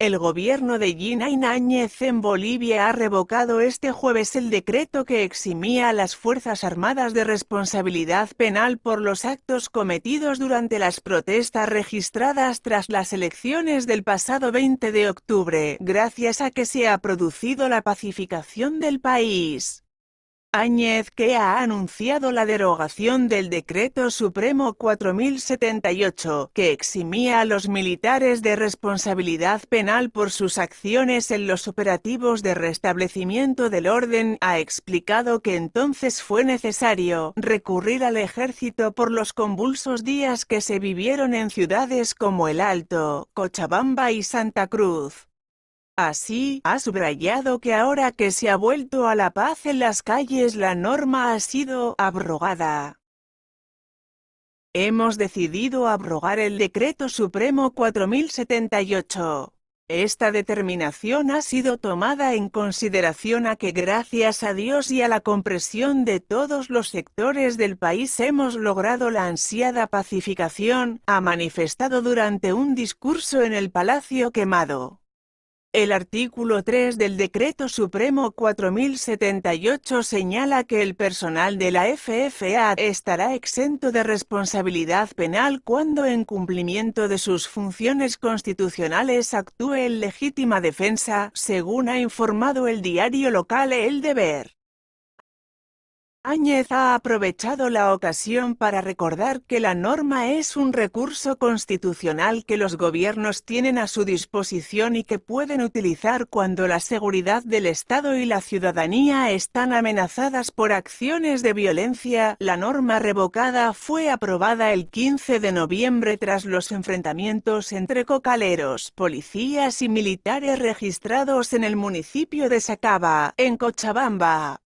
El gobierno de Gina Ináñez en Bolivia ha revocado este jueves el decreto que eximía a las Fuerzas Armadas de responsabilidad penal por los actos cometidos durante las protestas registradas tras las elecciones del pasado 20 de octubre, gracias a que se ha producido la pacificación del país. Áñez que ha anunciado la derogación del Decreto Supremo 4078, que eximía a los militares de responsabilidad penal por sus acciones en los operativos de restablecimiento del orden, ha explicado que entonces fue necesario recurrir al ejército por los convulsos días que se vivieron en ciudades como El Alto, Cochabamba y Santa Cruz Así, ha subrayado que ahora que se ha vuelto a la paz en las calles la norma ha sido abrogada. Hemos decidido abrogar el Decreto Supremo 4078. Esta determinación ha sido tomada en consideración a que gracias a Dios y a la compresión de todos los sectores del país hemos logrado la ansiada pacificación, ha manifestado durante un discurso en el Palacio Quemado. El artículo 3 del Decreto Supremo 4078 señala que el personal de la FFA estará exento de responsabilidad penal cuando en cumplimiento de sus funciones constitucionales actúe en legítima defensa, según ha informado el diario local El Deber. Áñez ha aprovechado la ocasión para recordar que la norma es un recurso constitucional que los gobiernos tienen a su disposición y que pueden utilizar cuando la seguridad del Estado y la ciudadanía están amenazadas por acciones de violencia. La norma revocada fue aprobada el 15 de noviembre tras los enfrentamientos entre cocaleros, policías y militares registrados en el municipio de Sacaba, en Cochabamba.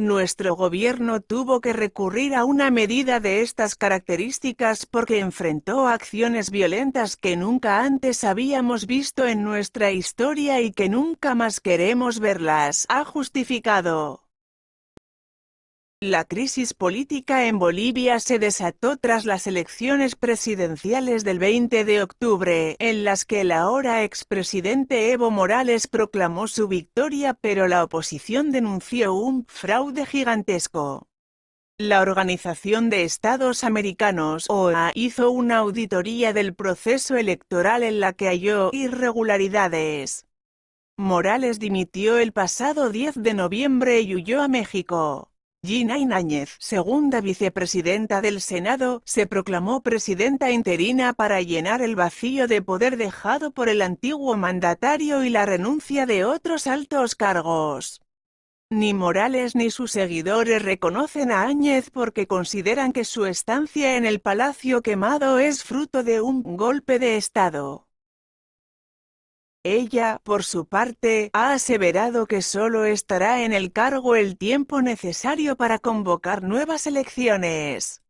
Nuestro gobierno tuvo que recurrir a una medida de estas características porque enfrentó acciones violentas que nunca antes habíamos visto en nuestra historia y que nunca más queremos verlas, ha justificado. La crisis política en Bolivia se desató tras las elecciones presidenciales del 20 de octubre, en las que el ahora expresidente Evo Morales proclamó su victoria pero la oposición denunció un fraude gigantesco. La Organización de Estados Americanos OEA hizo una auditoría del proceso electoral en la que halló irregularidades. Morales dimitió el pasado 10 de noviembre y huyó a México. Gina Ináñez, segunda vicepresidenta del Senado, se proclamó presidenta interina para llenar el vacío de poder dejado por el antiguo mandatario y la renuncia de otros altos cargos. Ni Morales ni sus seguidores reconocen a Áñez porque consideran que su estancia en el Palacio Quemado es fruto de un golpe de Estado. Ella, por su parte, ha aseverado que solo estará en el cargo el tiempo necesario para convocar nuevas elecciones.